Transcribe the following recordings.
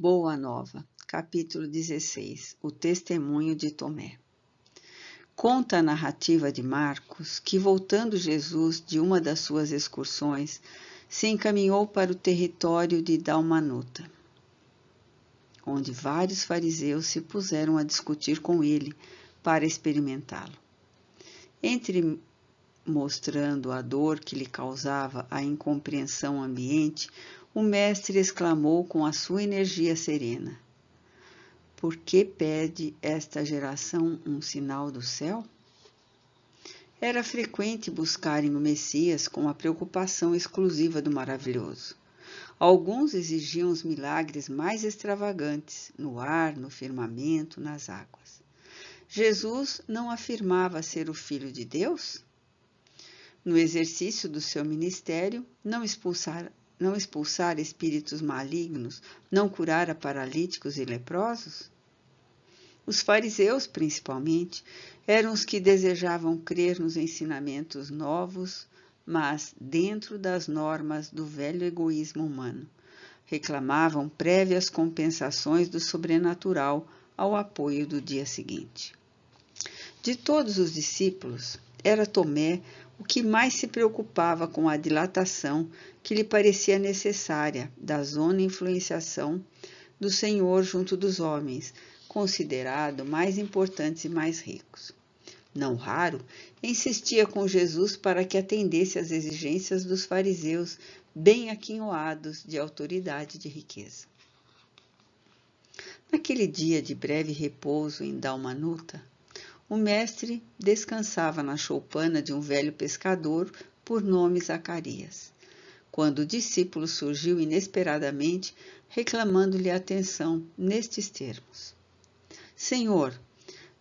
Boa Nova, capítulo 16 O testemunho de Tomé. Conta a narrativa de Marcos que, voltando Jesus de uma das suas excursões, se encaminhou para o território de Dalmanuta, onde vários fariseus se puseram a discutir com ele para experimentá-lo. Entre mostrando a dor que lhe causava a incompreensão ambiente, o Mestre exclamou com a sua energia serena: Por que pede esta geração um sinal do céu? Era frequente buscarem o Messias com a preocupação exclusiva do maravilhoso. Alguns exigiam os milagres mais extravagantes no ar, no firmamento, nas águas. Jesus não afirmava ser o Filho de Deus? No exercício do seu ministério, não expulsara, não expulsar espíritos malignos, não curar a paralíticos e leprosos? Os fariseus, principalmente, eram os que desejavam crer nos ensinamentos novos, mas dentro das normas do velho egoísmo humano. Reclamavam prévias compensações do sobrenatural ao apoio do dia seguinte. De todos os discípulos, era Tomé o que mais se preocupava com a dilatação que lhe parecia necessária da zona influenciação do Senhor junto dos homens, considerado mais importantes e mais ricos. Não raro, insistia com Jesus para que atendesse às exigências dos fariseus, bem aquinhoados de autoridade e de riqueza. Naquele dia de breve repouso em Dalmanuta, o mestre descansava na choupana de um velho pescador por nome Zacarias. Quando o discípulo surgiu inesperadamente, reclamando-lhe a atenção nestes termos: Senhor,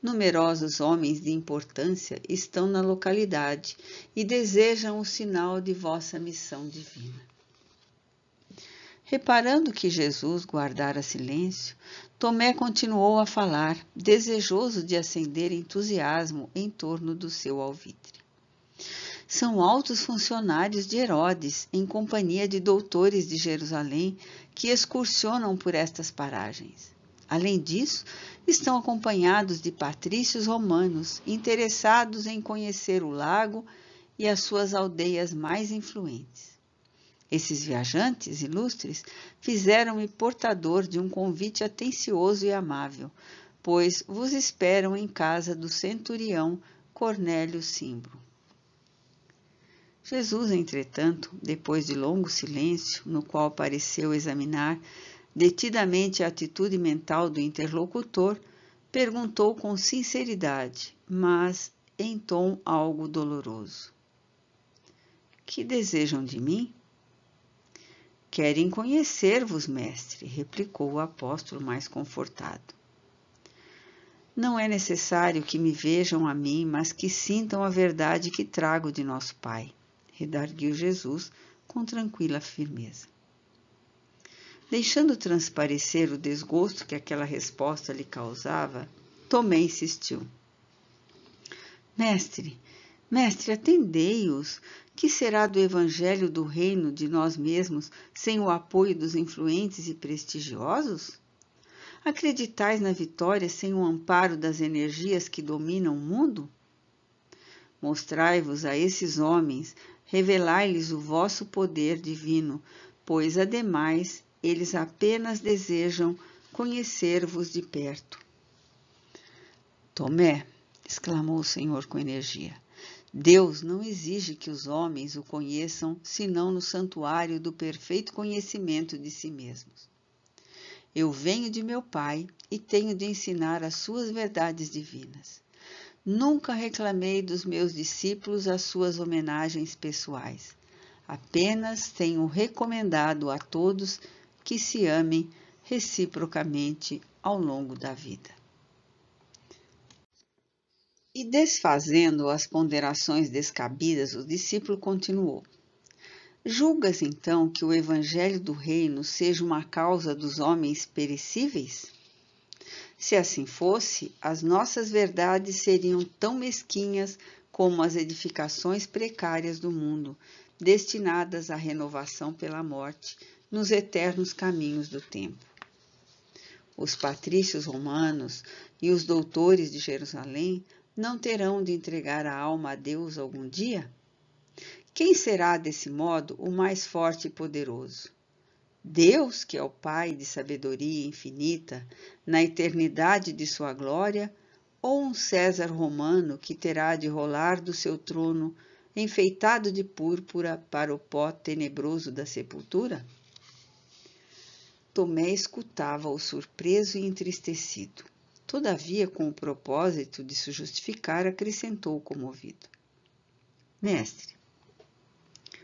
numerosos homens de importância estão na localidade e desejam o sinal de vossa missão divina. Reparando que Jesus guardara silêncio, Tomé continuou a falar, desejoso de acender entusiasmo em torno do seu alvitre. São altos funcionários de Herodes, em companhia de doutores de Jerusalém, que excursionam por estas paragens. Além disso, estão acompanhados de patrícios romanos, interessados em conhecer o lago e as suas aldeias mais influentes. Esses viajantes ilustres fizeram-me portador de um convite atencioso e amável, pois vos esperam em casa do centurião Cornélio Simbro. Jesus, entretanto, depois de longo silêncio, no qual pareceu examinar detidamente a atitude mental do interlocutor, perguntou com sinceridade, mas em tom algo doloroso: Que desejam de mim? Querem conhecer-vos, mestre, replicou o apóstolo mais confortado. Não é necessário que me vejam a mim, mas que sintam a verdade que trago de nosso Pai, redarguiu Jesus com tranquila firmeza. Deixando transparecer o desgosto que aquela resposta lhe causava, Tomé insistiu. Mestre, Mestre, atendei-os. Que será do evangelho do reino de nós mesmos sem o apoio dos influentes e prestigiosos? Acreditais na vitória sem o amparo das energias que dominam o mundo? Mostrai-vos a esses homens, revelai-lhes o vosso poder divino, pois, ademais, eles apenas desejam conhecer-vos de perto. Tomé, exclamou o Senhor com energia, Deus não exige que os homens o conheçam senão no santuário do perfeito conhecimento de si mesmos. Eu venho de meu Pai e tenho de ensinar as suas verdades divinas. Nunca reclamei dos meus discípulos as suas homenagens pessoais. Apenas tenho recomendado a todos que se amem reciprocamente ao longo da vida. E desfazendo as ponderações descabidas, o discípulo continuou: Julgas então que o evangelho do reino seja uma causa dos homens perecíveis? Se assim fosse, as nossas verdades seriam tão mesquinhas como as edificações precárias do mundo, destinadas à renovação pela morte, nos eternos caminhos do tempo. Os patrícios romanos e os doutores de Jerusalém não terão de entregar a alma a Deus algum dia? Quem será, desse modo, o mais forte e poderoso? Deus, que é o Pai de sabedoria infinita, na eternidade de sua glória, ou um César romano que terá de rolar do seu trono enfeitado de púrpura para o pó tenebroso da sepultura? Tomé escutava-o surpreso e entristecido. Todavia, com o propósito de se justificar, acrescentou comovido: Mestre,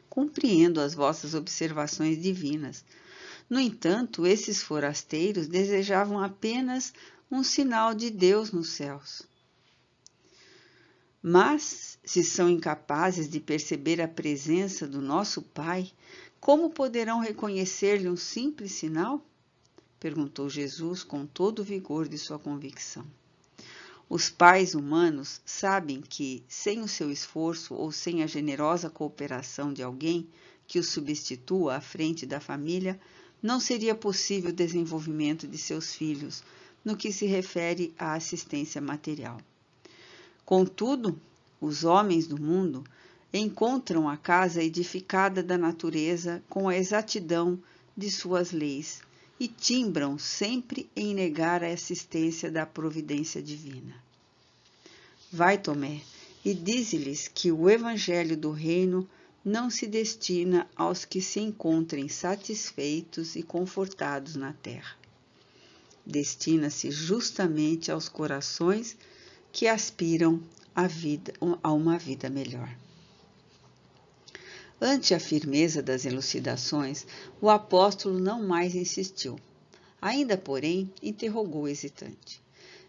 compreendo as vossas observações divinas. No entanto, esses forasteiros desejavam apenas um sinal de Deus nos céus. Mas, se são incapazes de perceber a presença do nosso Pai, como poderão reconhecer-lhe um simples sinal? perguntou Jesus com todo o vigor de sua convicção. Os pais humanos sabem que, sem o seu esforço ou sem a generosa cooperação de alguém que o substitua à frente da família, não seria possível o desenvolvimento de seus filhos no que se refere à assistência material. Contudo, os homens do mundo encontram a casa edificada da natureza com a exatidão de suas leis e timbram sempre em negar a existência da providência divina. Vai, Tomé, e dize-lhes que o evangelho do reino não se destina aos que se encontrem satisfeitos e confortados na terra. Destina-se justamente aos corações que aspiram a, vida, a uma vida melhor. Ante a firmeza das elucidações, o apóstolo não mais insistiu. Ainda, porém, interrogou hesitante: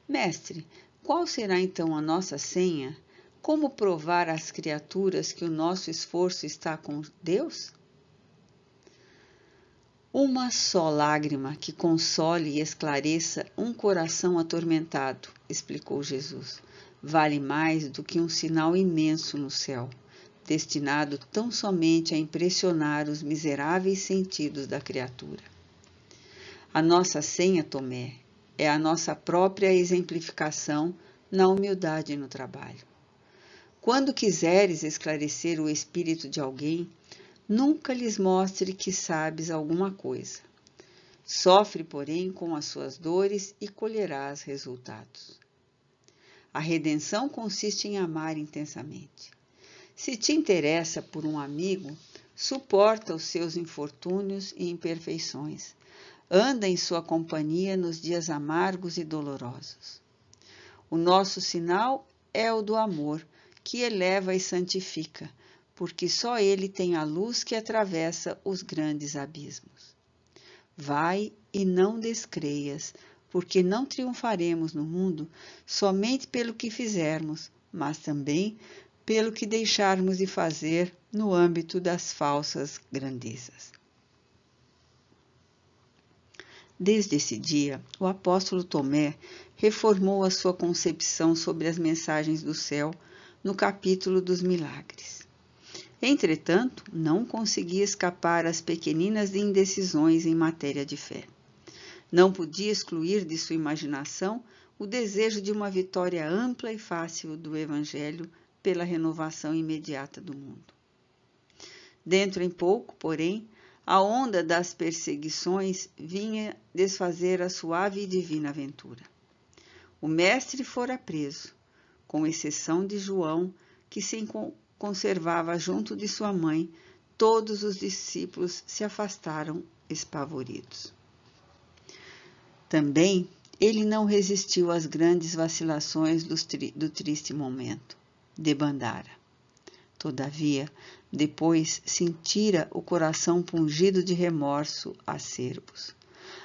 Mestre, qual será então a nossa senha? Como provar às criaturas que o nosso esforço está com Deus? Uma só lágrima que console e esclareça um coração atormentado, explicou Jesus, vale mais do que um sinal imenso no céu destinado tão somente a impressionar os miseráveis sentidos da criatura. A nossa senha, Tomé, é a nossa própria exemplificação na humildade no trabalho. Quando quiseres esclarecer o espírito de alguém, nunca lhes mostre que sabes alguma coisa. Sofre, porém, com as suas dores e colherás resultados. A redenção consiste em amar intensamente. Se te interessa por um amigo, suporta os seus infortúnios e imperfeições. Anda em sua companhia nos dias amargos e dolorosos. O nosso sinal é o do amor, que eleva e santifica, porque só ele tem a luz que atravessa os grandes abismos. Vai e não descreias, porque não triunfaremos no mundo somente pelo que fizermos, mas também pelo que deixarmos de fazer no âmbito das falsas grandezas. Desde esse dia, o apóstolo Tomé reformou a sua concepção sobre as mensagens do céu no capítulo dos milagres. Entretanto, não conseguia escapar às pequeninas indecisões em matéria de fé. Não podia excluir de sua imaginação o desejo de uma vitória ampla e fácil do Evangelho pela renovação imediata do mundo. Dentro em pouco, porém, a onda das perseguições vinha desfazer a suave e divina aventura. O mestre fora preso, com exceção de João, que se conservava junto de sua mãe, todos os discípulos se afastaram espavoridos. Também ele não resistiu às grandes vacilações do, triste momento debandara. Todavia, depois sentira o coração pungido de remorso acerbos.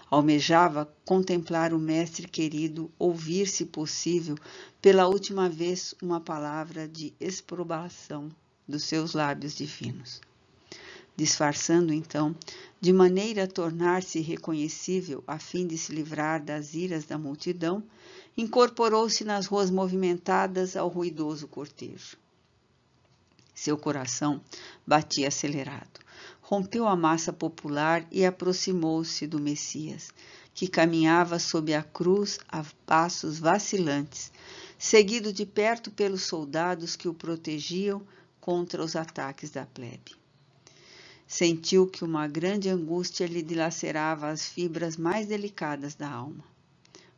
Almejava contemplar o mestre querido, ouvir, se possível, pela última vez uma palavra de exprobação dos seus lábios divinos disfarçando então, de maneira a tornar-se reconhecível a fim de se livrar das iras da multidão, incorporou-se nas ruas movimentadas ao ruidoso cortejo. Seu coração batia acelerado. Rompeu a massa popular e aproximou-se do Messias, que caminhava sob a cruz a passos vacilantes, seguido de perto pelos soldados que o protegiam contra os ataques da plebe. Sentiu que uma grande angústia lhe dilacerava as fibras mais delicadas da alma.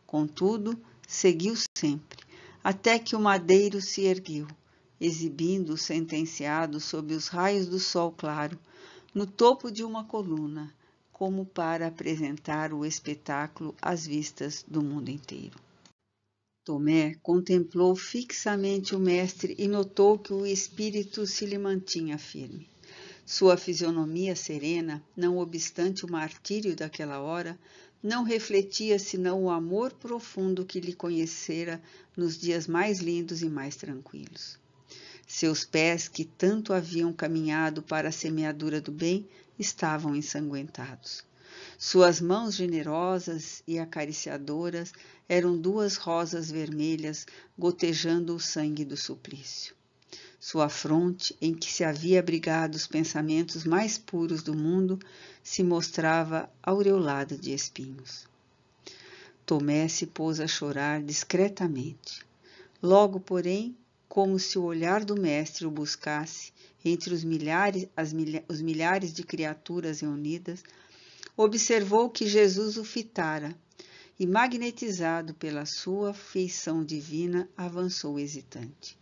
Contudo, seguiu sempre, até que o madeiro se ergueu, exibindo o sentenciado sob os raios do sol claro, no topo de uma coluna, como para apresentar o espetáculo às vistas do mundo inteiro. Tomé contemplou fixamente o mestre e notou que o espírito se lhe mantinha firme. Sua fisionomia serena, não obstante o martírio daquela hora, não refletia senão o amor profundo que lhe conhecera nos dias mais lindos e mais tranquilos. Seus pés, que tanto haviam caminhado para a semeadura do bem, estavam ensanguentados. Suas mãos generosas e acariciadoras eram duas rosas vermelhas gotejando o sangue do suplício. Sua fronte, em que se havia abrigado os pensamentos mais puros do mundo, se mostrava aureolada de espinhos. Tomé se pôs a chorar discretamente. Logo, porém, como se o olhar do mestre o buscasse entre os milhares, milha, os milhares de criaturas reunidas, observou que Jesus o fitara e, magnetizado pela sua feição divina, avançou hesitante.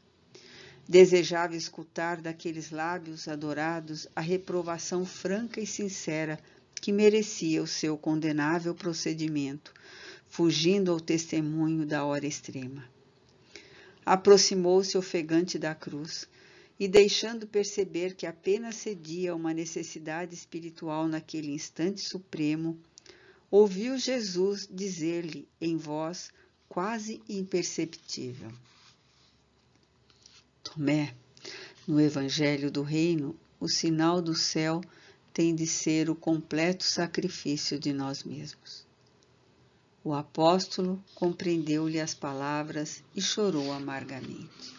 Desejava escutar daqueles lábios adorados a reprovação franca e sincera que merecia o seu condenável procedimento, fugindo ao testemunho da hora extrema. Aproximou-se ofegante da cruz e, deixando perceber que apenas cedia a uma necessidade espiritual naquele instante supremo, ouviu Jesus dizer-lhe em voz quase imperceptível: Tomé, no Evangelho do Reino, o sinal do céu tem de ser o completo sacrifício de nós mesmos. O apóstolo compreendeu-lhe as palavras e chorou amargamente.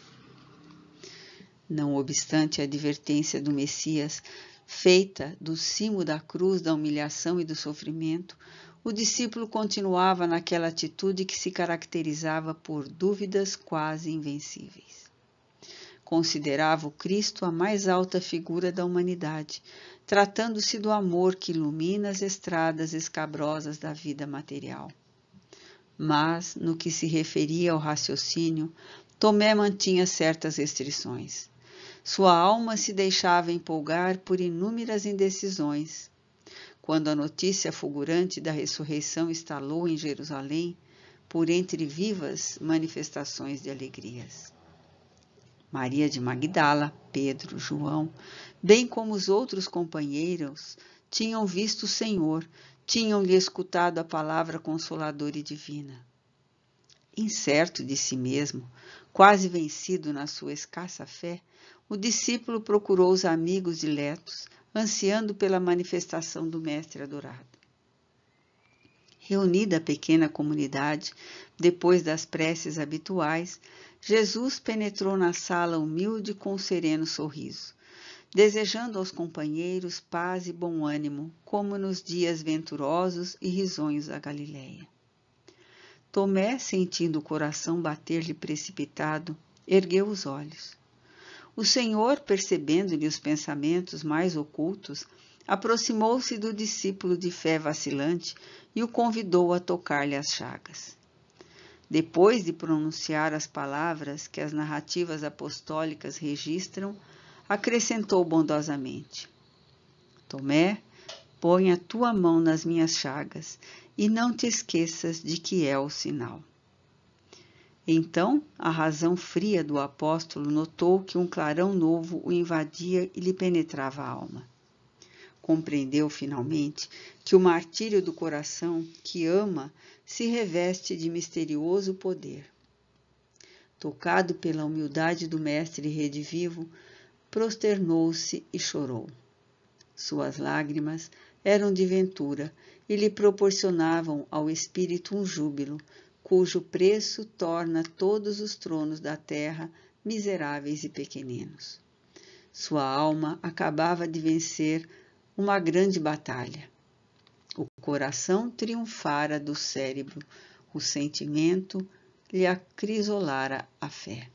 Não obstante a advertência do Messias, feita do cimo da cruz da humilhação e do sofrimento, o discípulo continuava naquela atitude que se caracterizava por dúvidas quase invencíveis. Considerava o Cristo a mais alta figura da humanidade, tratando-se do amor que ilumina as estradas escabrosas da vida material. Mas, no que se referia ao raciocínio, Tomé mantinha certas restrições. Sua alma se deixava empolgar por inúmeras indecisões. Quando a notícia fulgurante da ressurreição estalou em Jerusalém, por entre vivas manifestações de alegrias. Maria de Magdala, Pedro, João, bem como os outros companheiros, tinham visto o Senhor, tinham-lhe escutado a palavra consoladora e divina. Incerto de si mesmo, quase vencido na sua escassa fé, o discípulo procurou os amigos diletos, ansiando pela manifestação do Mestre adorado. Reunida a pequena comunidade, depois das preces habituais, Jesus penetrou na sala humilde com um sereno sorriso, desejando aos companheiros paz e bom ânimo, como nos dias venturosos e risonhos da Galiléia. Tomé, sentindo o coração bater-lhe precipitado, ergueu os olhos. O Senhor, percebendo-lhe os pensamentos mais ocultos, aproximou-se do discípulo de fé vacilante e o convidou a tocar-lhe as chagas. Depois de pronunciar as palavras que as narrativas apostólicas registram, acrescentou bondosamente: Tomé, põe a tua mão nas minhas chagas e não te esqueças de que é o sinal. Então a razão fria do apóstolo notou que um clarão novo o invadia e lhe penetrava a alma. Compreendeu finalmente que o martírio do coração que ama se reveste de misterioso poder. Tocado pela humildade do Mestre redivivo, prosternou-se e chorou. Suas lágrimas eram de ventura e lhe proporcionavam ao espírito um júbilo, cujo preço torna todos os tronos da terra miseráveis e pequeninos. Sua alma acabava de vencer uma grande batalha. O coração triunfara do cérebro, o sentimento lhe acrisolara a fé.